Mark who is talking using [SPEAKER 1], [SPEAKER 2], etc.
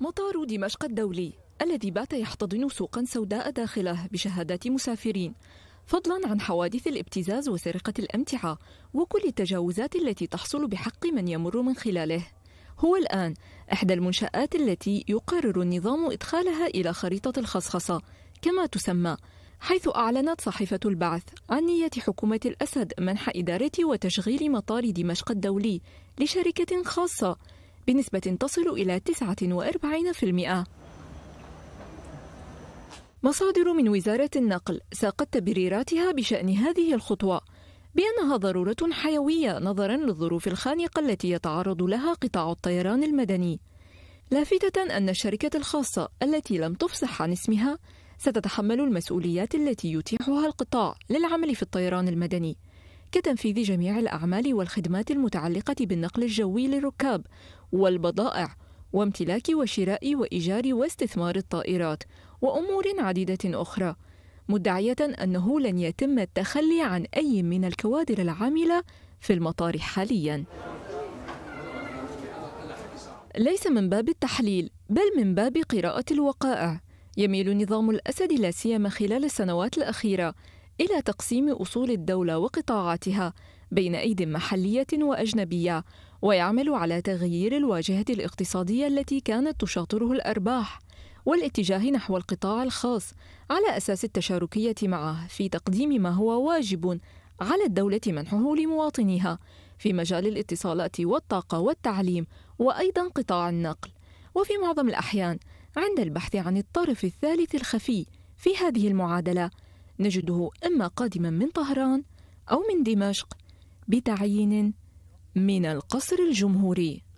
[SPEAKER 1] مطار دمشق الدولي الذي بات يحتضن سوقا سوداء داخله بشهادات مسافرين فضلا عن حوادث الابتزاز وسرقة الأمتعة وكل التجاوزات التي تحصل بحق من يمر من خلاله هو الآن إحدى المنشآت التي يقرر النظام إدخالها إلى خريطة الخصخصة كما تسمى حيث أعلنت صحيفة البعث عن نية حكومة الأسد منح إدارة وتشغيل مطار دمشق الدولي لشركة خاصة بنسبة تصل إلى 49%. مصادر من وزارة النقل ساقت تبريراتها بشأن هذه الخطوة بأنها ضرورة حيوية نظرا للظروف الخانقة التي يتعرض لها قطاع الطيران المدني. لافتة أن الشركة الخاصة التي لم تفصح عن اسمها ستتحمل المسؤوليات التي يتيحها القطاع للعمل في الطيران المدني كتنفيذ جميع الأعمال والخدمات المتعلقة بالنقل الجوي للركاب والبضائع وامتلاك وشراء وإيجار واستثمار الطائرات وأمور عديدة أخرى مدعية أنه لن يتم التخلي عن أي من الكوادر العاملة في المطار حالياً ليس من باب التحليل بل من باب قراءة الوقائع يميل نظام الأسد لا سيما خلال السنوات الأخيرة إلى تقسيم أصول الدولة وقطاعاتها بين أيد محلية وأجنبية ويعمل على تغيير الواجهة الاقتصادية التي كانت تشاطره الأرباح والاتجاه نحو القطاع الخاص على أساس التشاركية معه في تقديم ما هو واجب على الدولة منحه لمواطنيها في مجال الاتصالات والطاقة والتعليم وأيضا قطاع النقل وفي معظم الأحيان عند البحث عن الطرف الثالث الخفي في هذه المعادلة نجده إما قادما من طهران أو من دمشق بتعيين من القصر الجمهوري